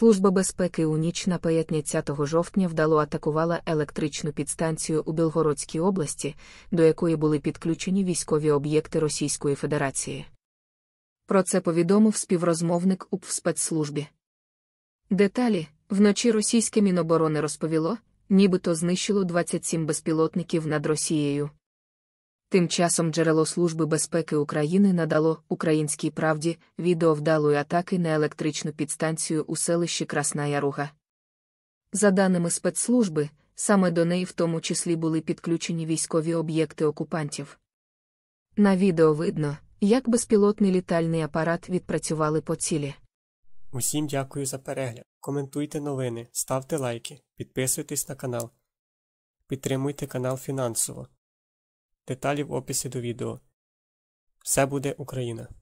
Служба безпеки у ніч на 15 жовтня вдало атакувала електричну підстанцію у Білгородській області, до якої були підключені військові об'єкти Російської Федерації. Про це повідомив співрозмовник у спецслужбі. Деталі вночі російське Міноборони розповіло, нібито знищило 27 безпілотників над Росією. Тим часом джерело Служби безпеки України надало українській правді відео вдалої атаки на електричну підстанцію у селищі Красна Яруга. За даними спецслужби, саме до неї в тому числі були підключені військові об'єкти окупантів. На відео видно, як безпілотний літальний апарат відпрацювали по цілі. Усім дякую за перегляд. Коментуйте новини, ставте лайки, підписуйтесь на канал. Підтримуйте канал фінансово. Деталі в описі до відео. Все буде Україна!